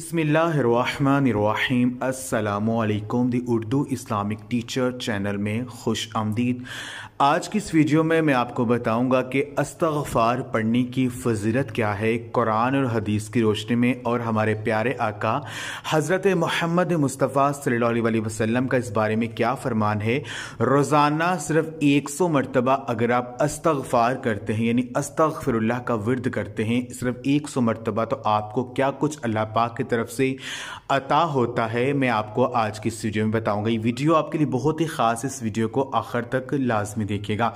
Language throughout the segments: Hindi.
बसमीम् the Urdu Islamic teacher channel में खुश आमदीद आज की इस वीडियो में मैं आपको बताऊंगा कि अस्तगफ़ार पढ़ने की फजीलत क्या है कुरान और हदीस की रोशनी में और हमारे प्यारे आका हज़रत मोहम्मद मुस्तफ़ा सल्लल्लाहु अलैहि वसल्लम का इस बारे में क्या फ़रमान है रोज़ाना सिर्फ एक सौ मरतबा अगर आप अस्तगफ़ार करते हैं यानी अस्तगफिरुल्लाह का वर्द करते हैं सिर्फ एक सौ मरतबा तो आपको क्या कुछ अल्लाह पाक के तरफ से अता होता है मैं आपको आज की इस वीडियो में बताऊंगा ये वीडियो आपके लिए बहुत ही ख़ास इस वीडियो को आखिर तक लाजमी देखिएगा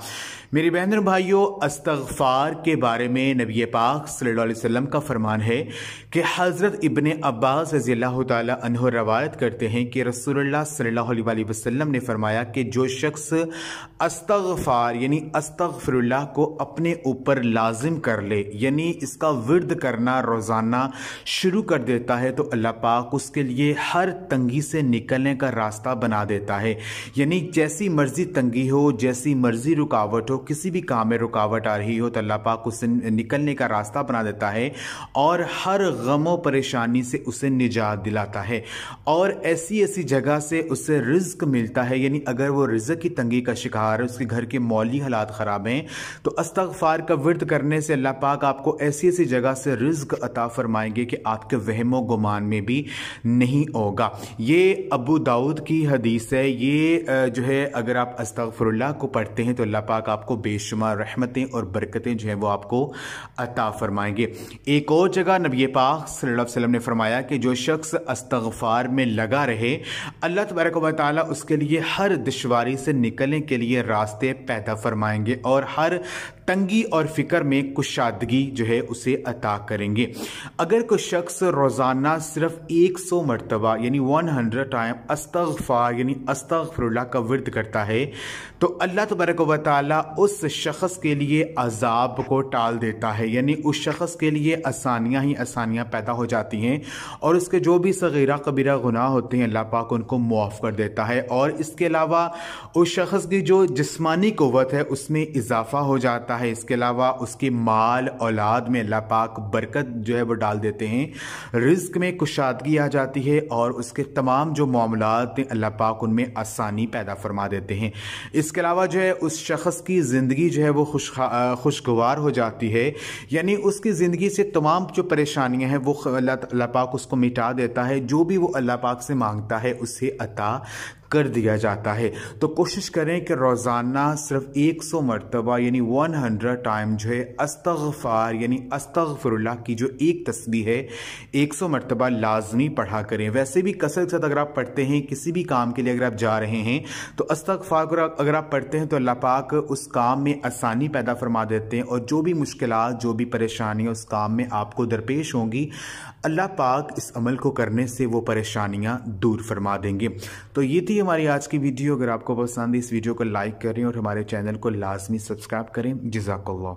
मेरी बहन और भाइयों अस्तगफार के बारे में नबी पाक सल्लल्लाहु अलैहि वसल्लम का फरमान है कि हज़रत इबन अब्बास रजी अल्लाह रवायत करते हैं कि रसूलुल्लाह सल्लल्लाहु अलैहि वसल्लम ने फरमाया कि जो शख्स अस्तगफार यानी अस्तगफरुल्लाह को अपने ऊपर लाजिम कर ले यानी इसका विरद करना रोज़ाना शुरू कर देता करता है तो अल्लाह पाक उसके लिए हर तंगी से निकलने का रास्ता बना देता है यानी जैसी मर्ज़ी तंगी हो जैसी मर्ज़ी रुकावट हो किसी भी काम में रुकावट आ रही हो तो अल्लाह पाक उससे निकलने का रास्ता बना देता है और हर गमों परेशानी से उसे निजात दिलाता है और ऐसी ऐसी जगह से उसे रिज्क मिलता है यानी अगर वो रिज्क की तंगी का शिकार है उसके घर के मौली हालात ख़राब हैं तो अस्तगफार का वर्द करने से अल्लाह पाक आपको ऐसी ऐसी जगह से रिज्क अता फरमाएंगे कि आपके वहमों गुमान में भी नहीं होगा ये अबू दाऊद की हदीस है ये जो है अगर आप अस्तफ़रल्ला को पढ़ते हैं तो अल्लाह पाक आपको बेशुमार रहमतें और बरकतें जो हैं वो आपको अता फरमाएंगे एक और जगह नबी पाक सल्लल्लाहु अलैहि वसल्लम ने फरमाया कि जो शख्स अस्तगफार में लगा रहे अल्लाह तबारक व उसके लिए हर दुशारी से निकलने के लिए रास्ते पैदा फरमाएंगे और हर तंगी और फिक्र में कुशादगी जो है उसे अता करेंगे अगर कोई शख्स रोज़ाना सिर्फ एक सौ मरतबा यानी वन हंड्रेड टाइम अस्तफ़ा यानी अस्तफ़रल्ला का वर्द करता है तो अल्लाह तबरक वाली उस शख्स के लिए अजाब को टाल देता है यानी उस शख्स के लिए आसानियाँ ही आसानियाँ पैदा हो जाती हैं और उसके जो भी सगीरा कबीरा गुनाह होते हैं अल्लाह पाक उनको मुआफ़ कर देता है और इसके अलावा उस शख्स की जो जिसमानी क़वत है उसमें इजाफ़ा हो जाता करता है इसके अलावा उसकी माल औलाद में अल्लाह पाक बरकत जो है वो डाल देते हैं रिस्क में कुशादगी आ जाती है और उसके तमाम जो मामला हैं अल्लाह पाक उनमें आसानी पैदा फरमा देते हैं इसके अलावा जो है उस शख्स की ज़िंदगी जो है वो खुश खुशगवार हो जाती है यानी उसकी ज़िंदगी से तमाम जो परेशानियाँ हैं वो अल्लाह पाक उसको मिटा देता है जो भी वो अल्लाह पाक से मांगता है उसे अता कर दिया जाता है तो कोशिश करें कि रोज़ाना सिर्फ एक सौ मरतबा यानी वन हंड्रेड टाइम जो है अस्तफ़ार यानी अस्तफ़रल्ला की जो एक तस्वीर है एक सौ मरतबा लाजमी पढ़ा करें वैसे भी कसर के अगर आप पढ़ते हैं किसी भी काम के लिए अगर आप जा रहे हैं तो अस्तफ़ार अगर आप पढ़ते हैं तो अल्लाह पाक उस काम में आसानी पैदा फरमा देते हैं और जो भी मुश्किल जो भी परेशानियाँ उस काम में आपको दरपेश होंगी अल्लाह पाक इस अमल को करने से वो परेशानियाँ दूर फरमा देंगे तो ये थी हमारी आज की वीडियो अगर आपको पसंद है इस वीडियो को लाइक करें और हमारे चैनल को लाजमी सब्सक्राइब करें जजाकल्ला